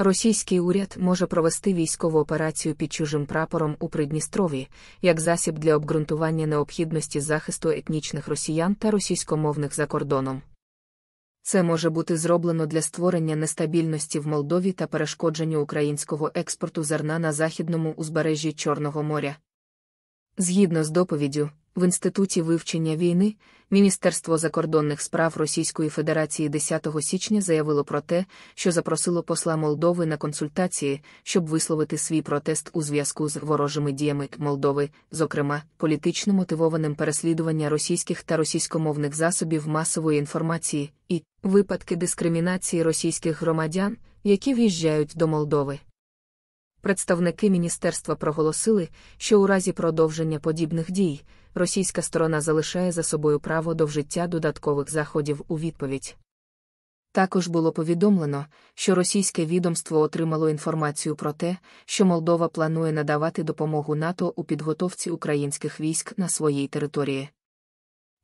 Російський уряд може провести військову операцію під чужим прапором у Придністрові як засіб для обґрунтування необхідності захисту етнічних росіян та російськомовних за кордоном. Це може бути зроблено для створення нестабільності в Молдові та перешкодження українського експорту зерна на західному узбережжі Чорного моря. Згідно з доповіддю, в Інституті вивчення війни Міністерство закордонних справ Російської Федерації 10 січня заявило про те, що запросило посла Молдови на консультації, щоб висловити свій протест у зв'язку з ворожими діями Молдови, зокрема, політично мотивованим переслідування російських та російськомовних засобів масової інформації і випадки дискримінації російських громадян, які в'їжджають до Молдови. Представники міністерства проголосили, що у разі продовження подібних дій російська сторона залишає за собою право до вжиття додаткових заходів у відповідь. Також було повідомлено, що російське відомство отримало інформацію про те, що Молдова планує надавати допомогу НАТО у підготовці українських військ на своїй території.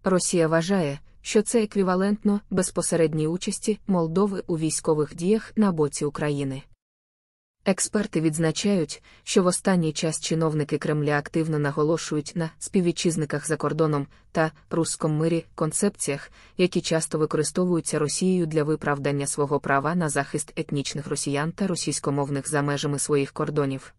Росія вважає, що це еквівалентно безпосередній участі Молдови у військових діях на боці України. Експерти відзначають, що в останній час чиновники Кремля активно наголошують на співвітчизниках за кордоном та русском мирі концепціях, які часто використовуються Росією для виправдання свого права на захист етнічних росіян та російськомовних за межами своїх кордонів.